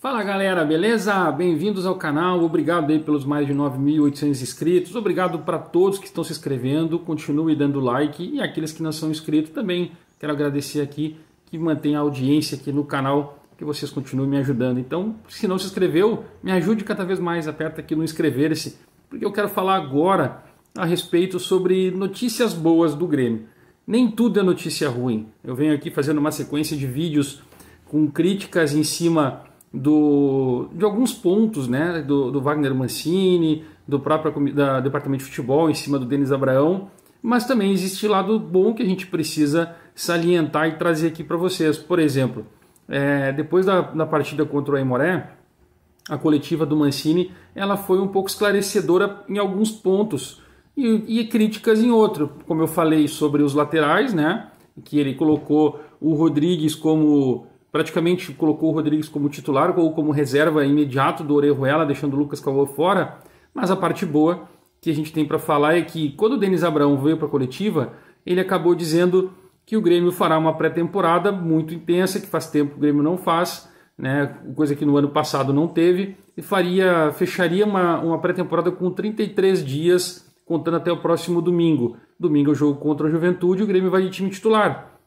Fala galera, beleza? Bem-vindos ao canal, obrigado aí pelos mais de 9.800 inscritos, obrigado para todos que estão se inscrevendo, continue dando like e aqueles que não são inscritos também. Quero agradecer aqui que mantém a audiência aqui no canal, que vocês continuem me ajudando. Então, se não se inscreveu, me ajude cada vez mais, aperta aqui no inscrever-se, porque eu quero falar agora a respeito sobre notícias boas do Grêmio. Nem tudo é notícia ruim. Eu venho aqui fazendo uma sequência de vídeos com críticas em cima do, de alguns pontos né, do, do Wagner Mancini, do próprio da, departamento de futebol, em cima do Denis Abraão, mas também existe lado bom que a gente precisa salientar e trazer aqui para vocês. Por exemplo, é, depois da, da partida contra o Aimoré, a coletiva do Mancini ela foi um pouco esclarecedora em alguns pontos e, e críticas em outro. Como eu falei sobre os laterais, né, que ele colocou o Rodrigues como praticamente colocou o Rodrigues como titular ou como reserva imediato do Orejuela, deixando o Lucas Calvo fora. Mas a parte boa que a gente tem para falar é que quando o Denis Abraão veio para a coletiva, ele acabou dizendo que o Grêmio fará uma pré-temporada muito intensa, que faz tempo que o Grêmio não faz, né? coisa que no ano passado não teve, e faria, fecharia uma, uma pré-temporada com 33 dias, contando até o próximo domingo. Domingo é o jogo contra a Juventude, o Grêmio vai de time titular.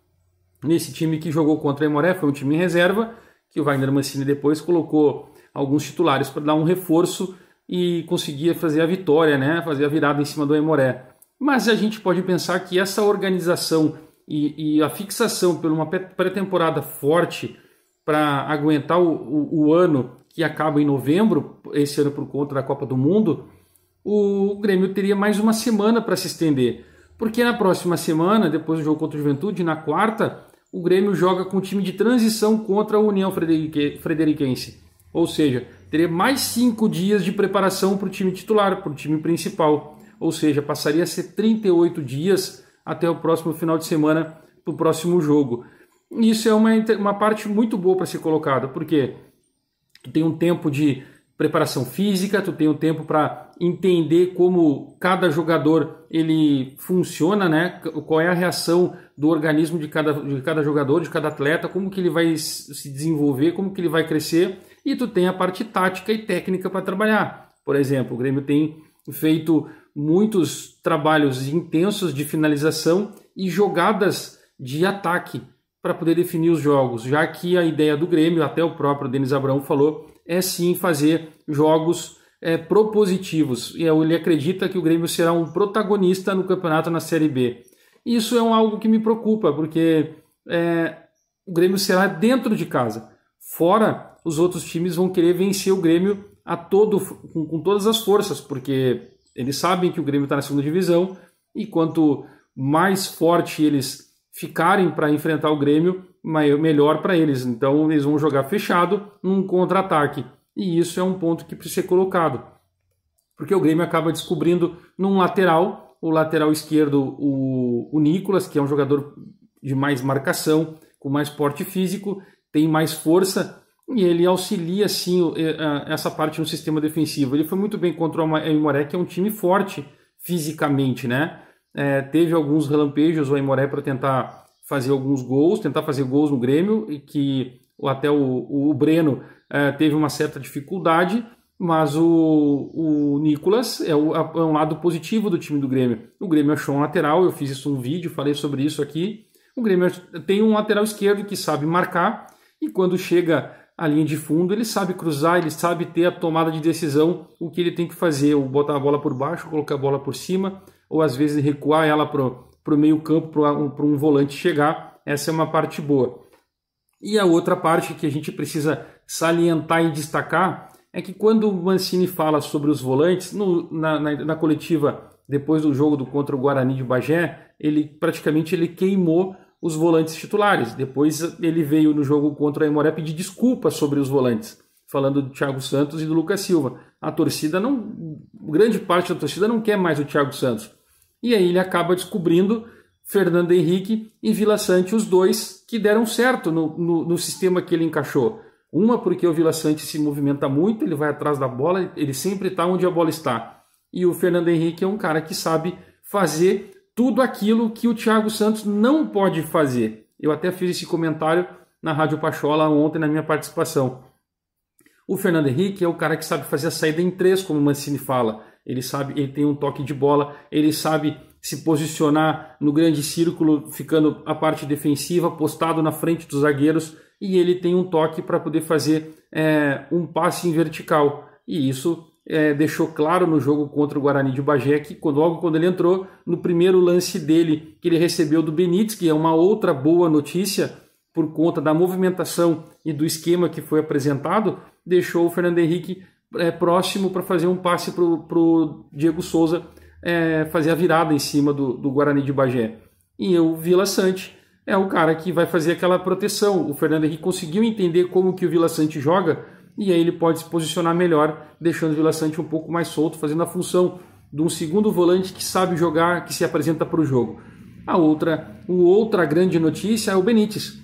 Nesse time que jogou contra a Imoré, foi um time em reserva, que o Wagner Mancini depois colocou alguns titulares para dar um reforço e conseguia fazer a vitória, né? fazer a virada em cima do Imoré. Mas a gente pode pensar que essa organização e, e a fixação por uma pré-temporada forte para aguentar o, o, o ano que acaba em novembro, esse ano por conta da Copa do Mundo, o Grêmio teria mais uma semana para se estender. Porque na próxima semana, depois do jogo contra o Juventude, na quarta, o Grêmio joga com o time de transição contra a União Frederiquense. Ou seja, teria mais cinco dias de preparação para o time titular, para o time principal. Ou seja, passaria a ser 38 dias até o próximo final de semana para o próximo jogo. Isso é uma, uma parte muito boa para ser colocada, porque tem um tempo de preparação física, tu tem o um tempo para entender como cada jogador ele funciona, né? Qual é a reação do organismo de cada, de cada jogador, de cada atleta, como que ele vai se desenvolver, como que ele vai crescer, e tu tem a parte tática e técnica para trabalhar. Por exemplo, o Grêmio tem feito muitos trabalhos intensos de finalização e jogadas de ataque para poder definir os jogos, já que a ideia do Grêmio, até o próprio Denis Abraão falou, é sim fazer jogos é, propositivos. E ele acredita que o Grêmio será um protagonista no campeonato na Série B. Isso é um, algo que me preocupa, porque é, o Grêmio será dentro de casa. Fora, os outros times vão querer vencer o Grêmio a todo, com, com todas as forças, porque eles sabem que o Grêmio está na segunda divisão e quanto mais forte eles ficarem para enfrentar o Grêmio, melhor para eles. Então eles vão jogar fechado num contra-ataque. E isso é um ponto que precisa ser colocado. Porque o Grêmio acaba descobrindo num lateral, o lateral esquerdo, o, o Nicolas, que é um jogador de mais marcação, com mais porte físico, tem mais força e ele auxilia sim essa parte no sistema defensivo. Ele foi muito bem contra o Aimoré, que é um time forte fisicamente, né? é, teve alguns relampejos o Aimoré para tentar fazer alguns gols, tentar fazer gols no Grêmio, e que até o, o Breno é, teve uma certa dificuldade, mas o, o Nicolas é, o, é um lado positivo do time do Grêmio. O Grêmio achou um lateral, eu fiz isso um vídeo, falei sobre isso aqui. O Grêmio tem um lateral esquerdo que sabe marcar e quando chega a linha de fundo, ele sabe cruzar, ele sabe ter a tomada de decisão, o que ele tem que fazer, ou botar a bola por baixo, colocar a bola por cima, ou às vezes recuar ela para o meio-campo, para um, um volante chegar. Essa é uma parte boa. E a outra parte que a gente precisa salientar e destacar é que quando o Mancini fala sobre os volantes, no, na, na, na, coletiva depois do jogo do contra o Guarani de Bagé, ele praticamente ele queimou os volantes titulares. Depois ele veio no jogo contra a Emoré pedir desculpas sobre os volantes, falando do Thiago Santos e do Lucas Silva. A torcida não, grande parte da torcida não quer mais o Thiago Santos. E aí ele acaba descobrindo Fernando Henrique e Vila Sante, os dois que deram certo no, no, no sistema que ele encaixou. Uma porque o Vila Sante se movimenta muito, ele vai atrás da bola, ele sempre está onde a bola está. E o Fernando Henrique é um cara que sabe fazer tudo aquilo que o Thiago Santos não pode fazer. Eu até fiz esse comentário na Rádio Pachola ontem na minha participação. O Fernando Henrique é o cara que sabe fazer a saída em três, como o Mancini fala ele sabe, ele tem um toque de bola, ele sabe se posicionar no grande círculo, ficando a parte defensiva, postado na frente dos zagueiros, e ele tem um toque para poder fazer é, um passe em vertical. E isso é, deixou claro no jogo contra o Guarani de Bagé que quando, logo quando ele entrou, no primeiro lance dele que ele recebeu do Benítez, que é uma outra boa notícia por conta da movimentação e do esquema que foi apresentado, deixou o Fernando Henrique é, próximo para fazer um passe para o Diego Souza é, fazer a virada em cima do, do Guarani de Bagé. E o Vila Sante é o cara que vai fazer aquela proteção. O Fernando Henrique conseguiu entender como que o Vila Sante joga e aí ele pode se posicionar melhor, deixando o Vila Sante um pouco mais solto, fazendo a função de um segundo volante que sabe jogar, que se apresenta para o jogo. A outra, o outra grande notícia é o Benítez.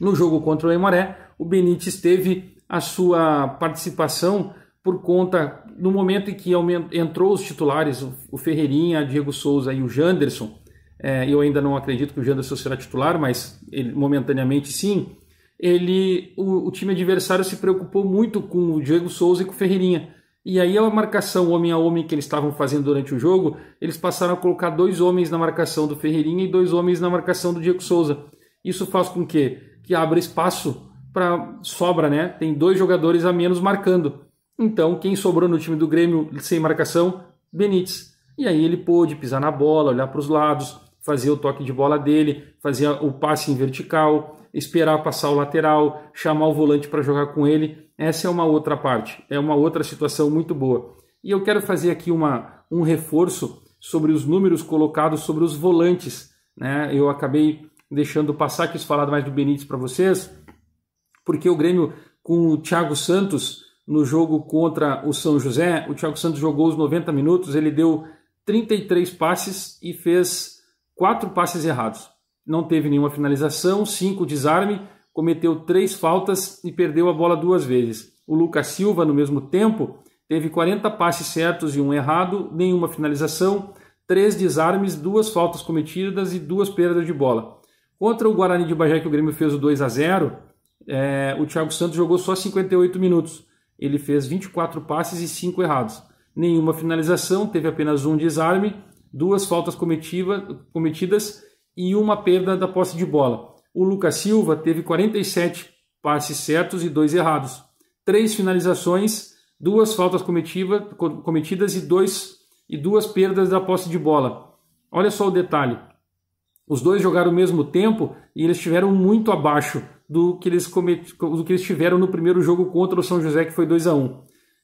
No jogo contra o Emoré o Benítez teve a sua participação por conta no momento em que entrou os titulares, o Ferreirinha, Diego Souza e o Janderson. É, eu ainda não acredito que o Janderson será titular, mas ele, momentaneamente sim. Ele, o, o, time adversário se preocupou muito com o Diego Souza e com o Ferreirinha. E aí a marcação homem a homem que eles estavam fazendo durante o jogo, eles passaram a colocar dois homens na marcação do Ferreirinha e dois homens na marcação do Diego Souza. Isso faz com que, que abra espaço para sobra, né? Tem dois jogadores a menos marcando. Então, quem sobrou no time do Grêmio sem marcação? Benítez. E aí ele pôde pisar na bola, olhar para os lados, fazer o toque de bola dele, fazer o passe em vertical, esperar passar o lateral, chamar o volante para jogar com ele. Essa é uma outra parte, é uma outra situação muito boa. E eu quero fazer aqui uma, um reforço sobre os números colocados sobre os volantes. Né? Eu acabei deixando passar, quis falar mais do Benítez para vocês, porque o Grêmio com o Thiago Santos no jogo contra o São José, o Thiago Santos jogou os 90 minutos, ele deu 33 passes e fez quatro passes errados. Não teve nenhuma finalização, cinco desarme, cometeu três faltas e perdeu a bola duas vezes. O Lucas Silva, no mesmo tempo, teve 40 passes certos e um errado, nenhuma finalização, três desarmes, duas faltas cometidas e duas perdas de bola. Contra o Guarani de Bagé que o Grêmio fez o 2 a 0, é, o Thiago Santos jogou só 58 minutos. Ele fez 24 passes e 5 errados. Nenhuma finalização, teve apenas um desarme, duas faltas cometiva, cometidas e uma perda da posse de bola. O Lucas Silva teve 47 passes certos e dois errados. Três finalizações, duas faltas cometiva, cometidas e, dois, e duas perdas da posse de bola. Olha só o detalhe. Os dois jogaram o mesmo tempo e eles estiveram muito abaixo do que eles, comet... do que eles tiveram no primeiro jogo contra o São José, que foi 2 a 1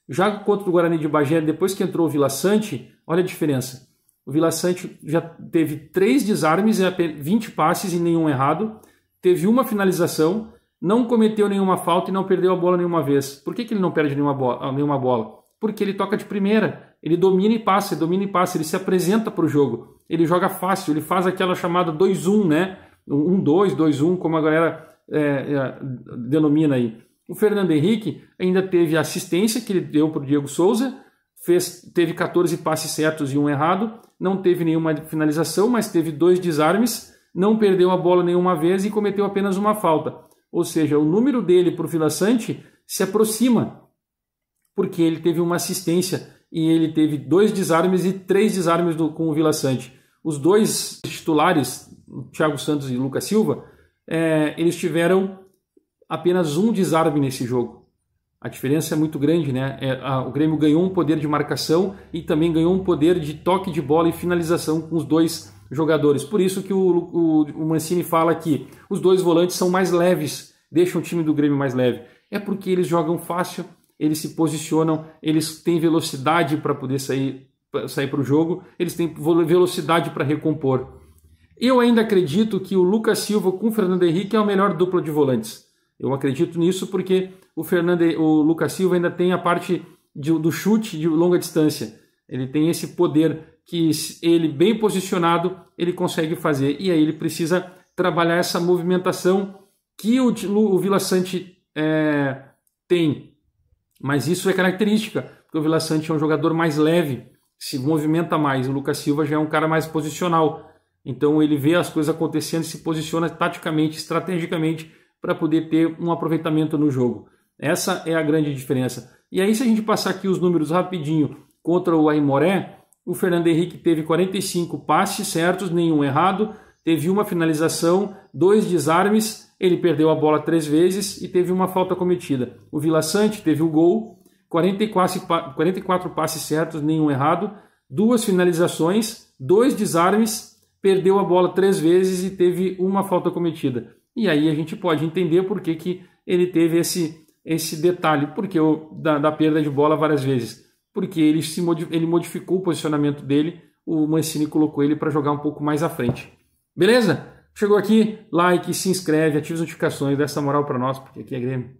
Já contra o Guarani de Bagé, depois que entrou o Vila Sante, olha a diferença. O Vila Sante já teve três desarmes, 20 passes e nenhum errado, teve uma finalização, não cometeu nenhuma falta e não perdeu a bola nenhuma vez. Por que, que ele não perde nenhuma, bo nenhuma bola? porque ele toca de primeira, ele domina e passa, ele domina e passa, ele se apresenta para o jogo, ele joga fácil, ele faz aquela chamada 2-1, né? 1-2, 2-1, como a galera é, é, denomina aí. O Fernando Henrique ainda teve a assistência que ele deu para o Diego Souza, fez, teve 14 passes certos e um errado, não teve nenhuma finalização, mas teve dois desarmes, não perdeu a bola nenhuma vez e cometeu apenas uma falta. Ou seja, o número dele para o Vila Sante se aproxima porque ele teve uma assistência e ele teve dois desarmes e três desarmes do, com o Vila Sante. Os dois titulares, Thiago Santos e Lucas Silva, é, eles tiveram apenas um desarme nesse jogo. A diferença é muito grande, né? É, a, o Grêmio ganhou um poder de marcação e também ganhou um poder de toque de bola e finalização com os dois jogadores. Por isso que o, o, o Mancini fala que os dois volantes são mais leves, deixam o time do Grêmio mais leve. É porque eles jogam fácil, eles se posicionam, eles têm velocidade para poder sair sair para o jogo, eles têm velocidade para recompor. Eu ainda acredito que o Lucas Silva com o Fernando Henrique é a melhor dupla de volantes. Eu acredito nisso porque o Fernando, o Lucas Silva ainda tem a parte de, do chute de longa distância. Ele tem esse poder que ele bem posicionado ele consegue fazer e aí ele precisa trabalhar essa movimentação que o, o Vila Sante é, tem mas isso é característica, porque o Vila Sante é um jogador mais leve, se movimenta mais. O Lucas Silva já é um cara mais posicional. Então ele vê as coisas acontecendo e se posiciona taticamente, estrategicamente, para poder ter um aproveitamento no jogo. Essa é a grande diferença. E aí, se a gente passar aqui os números rapidinho contra o Aimoré, o Fernando Henrique teve 45 passes certos, nenhum errado, teve uma finalização, dois desarmes ele perdeu a bola três vezes e teve uma falta cometida. O Vila Sante teve o gol, 44, 44 passes certos, nenhum errado, duas finalizações, dois desarmes, perdeu a bola três vezes e teve uma falta cometida. E aí a gente pode entender por que, que ele teve esse, esse detalhe, porque o, da, da perda de bola várias vezes. Porque ele, se, ele modificou o posicionamento dele, o Mancini colocou ele para jogar um pouco mais à frente. Beleza? Chegou aqui, like, se inscreve, ativa as notificações, dá essa moral para nós, porque aqui é Grêmio.